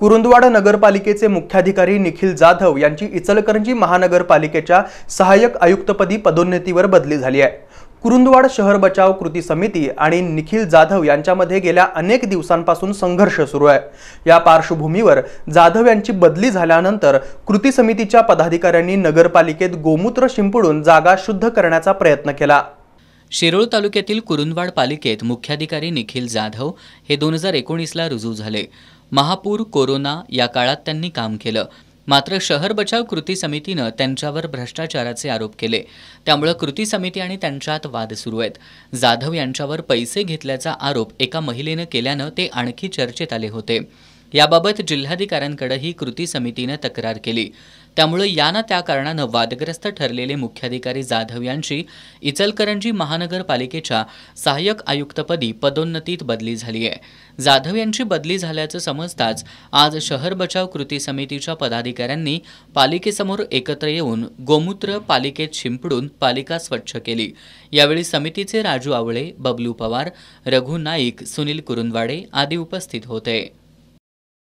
कुरुंदवाड नगरपालिकेचे मुख्याधिकारी निखिल जाधव यांची इचलकरंजी महानगरपालिकेच्या सहाय्यक आयुक्तपदी पदोन्नतीवर बदली झाली आहे कुरुंदवाड शहर बचाव कृती समिती आणि निखिल जाधव यांच्यामध्ये गेल्या अनेक दिवसांपासून संघर्ष सुरू आहे या पार्श्वभूमीवर जाधव यांची बदली झाल्यानंतर कृती समितीच्या पदाधिकाऱ्यांनी नगरपालिकेत गोमूत्र शिंपडून जागा शुद्ध करण्याचा प्रयत्न केला शिरोळ तालुक्यातील कुरुंदवाड पालिकेत मुख्याधिकारी निखिल जाधव हे दोन हजार एकोणीसला रुजू झाले महापूर कोरोना या काळात त्यांनी काम केलं मात्र शहर बचाव कृती समितीनं त्यांच्यावर भ्रष्टाचाराचे आरोप केले त्यामुळे कृती समिती आणि त्यांच्यात वाद सुरू आहेत जाधव यांच्यावर पैसे घेतल्याचा आरोप एका महिलेनं केल्यानं ते आणखी चर्चेत आले होते याबाबत जिल्हाधिकाऱ्यांकडेही कृती समितीनं तक्रार केली त्यामुळे यानं त्या कारणानं वादग्रस्त ठरलेले मुख्याधिकारी जाधव यांची इचलकरंजी महानगरपालिकेच्या सहाय्यक आयुक्तपदी पदोन्नतीत बदली झाली आहे जाधव यांची बदली झाल्याचं समजताच आज शहर बचाव कृती समितीच्या पदाधिकाऱ्यांनी पालिकेसमोर एकत्र येऊन गोमूत्र पालिकेत शिंपडून पालिका स्वच्छ केली यावेळी समितीचे राजू आवळे बबलू पवार रघु नाईक सुनील कुरुंदवाडे आदी उपस्थित होते